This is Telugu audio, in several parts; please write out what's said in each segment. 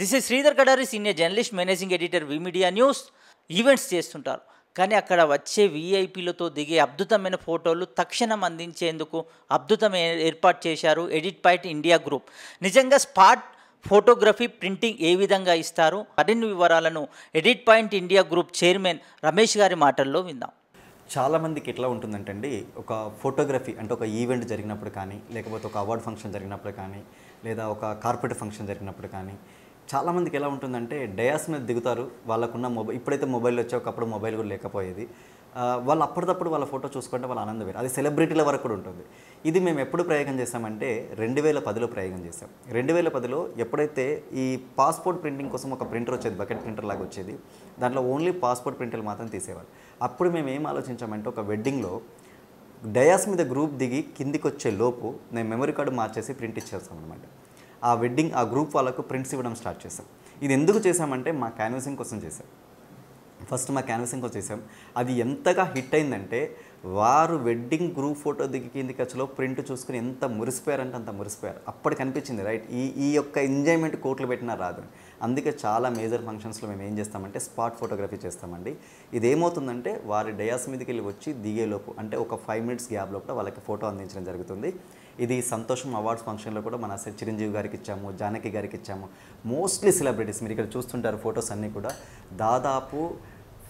this is Sridhar Kadari senior journalist managing editor V media news events చేస్తుంటారు కానీ అక్కడ వచ్చే వీఐపీలతో దిగే అద్భుతమైన ఫోటోలు తక్షణం అందించేందుకు అద్భుతమైన ఏర్పాటు చేశారు ఎడిట్ పైట్ ఇండియా గ్రూప్ నిజంగా స్పాట్ ఫోటోగ్రఫీ ప్రింటింగ్ ఏ విధంగా ఇస్తారు మరిన్ని వివరాలను edit point India group chairman Ramesh గారి మాటల్లో విందాం చాలామందికి ఎట్లా ఉంటుందంటండి ఒక ఫోటోగ్రఫీ అంటే ఒక ఈవెంట్ జరిగినప్పుడు కానీ లేకపోతే ఒక అవార్డ్ ఫంక్షన్ జరిగినప్పుడు కానీ లేదా ఒక కార్పొరేట్ ఫంక్షన్ జరిగినప్పుడు కానీ చాలామందికి ఎలా ఉంటుందంటే డయాస్ మీద దిగుతారు వాళ్ళకున్న మొబైల్ ఇప్పుడైతే మొబైల్ వచ్చే ఒకప్పుడు మొబైల్ కూడా లేకపోయేది వాళ్ళు అప్పటికప్పుడు వాళ్ళ ఫోటో చూసుకుంటే వాళ్ళ ఆనందం వేరు అది సెలబ్రిటీల వరకు కూడా ఉంటుంది ఇది మేము ఎప్పుడు ప్రయోగం చేసామంటే రెండు వేల పదిలో ప్రయోగం చేసాం రెండు వేల పదిలో ఎప్పుడైతే ఈ పాస్పోర్ట్ ప్రింటింగ్ కోసం ఒక ప్రింటర్ వచ్చేది బకెట్ ప్రింటర్ లాగా వచ్చేది దాంట్లో ఓన్లీ పాస్పోర్ట్ ప్రింటర్లు మాత్రం తీసేవారు అప్పుడు మేము ఏం ఆలోచించామంటే ఒక వెడ్డింగ్లో డయాస్ మీద గ్రూప్ దిగి కిందికి వచ్చే లోపు నేను మెమరీ కార్డు మార్చేసి ప్రింట్ ఇచ్చేస్తాం అనమాట ఆ వెడ్డింగ్ ఆ గ్రూప్ వాళ్ళకు ప్రింట్స్ ఇవ్వడం స్టార్ట్ చేశాం ఇది ఎందుకు చేశామంటే మా క్యాన్వసింగ్ కోసం చేశాం ఫస్ట్ మా క్యాన్వసింగ్ కోసం చేసాం అది ఎంతగా హిట్ అయిందంటే వారు వెడ్డింగ్ గ్రూప్ ఫోటో దిగింది ఖర్చులో ప్రింట్ చూసుకుని ఎంత మురిసిపోయారంటే అంత మురిసిపోయారు అప్పుడు కనిపించింది రైట్ ఈ ఈ యొక్క ఎంజాయ్మెంట్ కోట్లు పెట్టినా రాదు అందుకే చాలా మేజర్ ఫంక్షన్స్లో మేము ఏం చేస్తామంటే స్పాట్ ఫోటోగ్రఫీ చేస్తామండి ఇది ఏమవుతుందంటే వారి డయాస్ మీదకి వెళ్ళి వచ్చి దిగేలోపు అంటే ఒక ఫైవ్ మినిట్స్ గ్యాప్ లోపల వాళ్ళకి ఫోటో అందించడం జరుగుతుంది ఇది సంతోషం అవార్డ్స్ ఫంక్షన్లో కూడా మన చిరంజీవి గారికి ఇచ్చాము జానకి గారికి ఇచ్చాము మోస్ట్లీ సెలబ్రిటీస్ మీరు ఇక్కడ చూస్తుంటారు ఫొటోస్ అన్నీ కూడా దాదాపు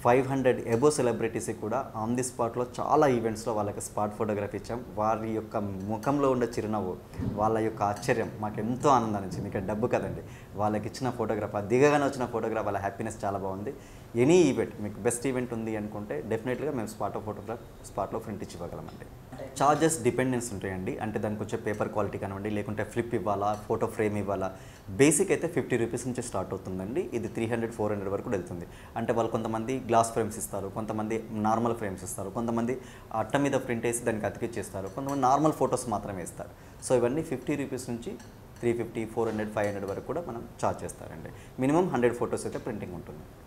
ఫైవ్ హండ్రెడ్ ఎబో సెలబ్రిటీస్కి కూడా ఆన్ ది స్పాట్లో చాలా ఈవెంట్స్లో వాళ్ళకి స్పాట్ ఫోటోగ్రఫీ ఇచ్చాం వారి యొక్క ముఖంలో ఉండే చిరునవ్వు వాళ్ళ యొక్క ఆశ్చర్యం మాకు ఎంతో ఆనందం ఇచ్చింది ఇక్కడ డబ్బు కదండి వాళ్ళకి ఇచ్చిన ఫోటోగ్రాఫ్ దిగగానే వచ్చిన ఫోటోగ్రాఫ్ వాళ్ళ హ్యాపీనెస్ చాలా బాగుంది ఎనీ ఈవెంట్ మీకు బెస్ట్ ఈవెంట్ ఉంది అనుకుంటే డెఫినెట్గా మేము స్పాట్ ఫోటోగ్రాఫ్ స్పాట్లో ప్రింట్ ఇచ్చి ఇవ్వగలమండి చార్జెస్ డిపెండెన్స్ ఉంటాయండి అంటే దానికి వచ్చే పేపర్ క్వాలిటీ కానివ్వండి లేకుంటే ఫ్లిప్ ఇవ్వాలా ఫోటో ఫ్రేమ్ ఇవ్వాలా బేసిక్ అయితే ఫిఫ్టీ రూపీస్ నుంచి స్టార్ట్ అవుతుందండి ఇది త్రీ హండ్రెడ్ ఫోర్ హండ్రెడ్ వరకు వెళ్తుంది అంటే వాళ్ళు కొంతమంది గ్లాస్ ఫ్రేమ్స్ ఇస్తారు కొంతమంది నార్మల్ ఫ్రేమ్స్ ఇస్తారు కొంతమంది అట్ట మీద ప్రింట్ వేసి దానికి అతికిచ్చేస్తారు కొంతమంది నార్మల్ ఫొటోస్ మాత్రమే ఇస్తారు సో ఇవన్నీ ఫిఫ్టీ రూపీస్ నుంచి three fifty four hundred five hundred వరకు కూడా మనం ఛార్జ్ చేస్తారండి మినిమం హండ్రెడ్ ఫొటోస్ అయితే ప్రింటింగ్ ఉంటుంది